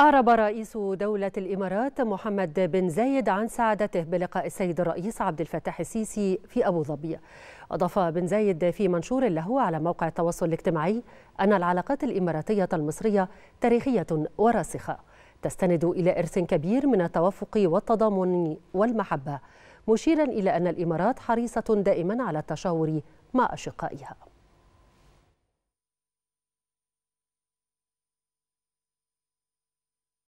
أعرب رئيس دولة الإمارات محمد بن زايد عن سعادته بلقاء السيد الرئيس عبد الفتاح السيسي في أبو ظبي أضاف بن زايد في منشور له على موقع التواصل الاجتماعي أن العلاقات الإماراتية المصرية تاريخية وراسخة تستند إلى إرث كبير من التوافق والتضامن والمحبة مشيرا إلى أن الإمارات حريصة دائما على التشاور مع أشقائها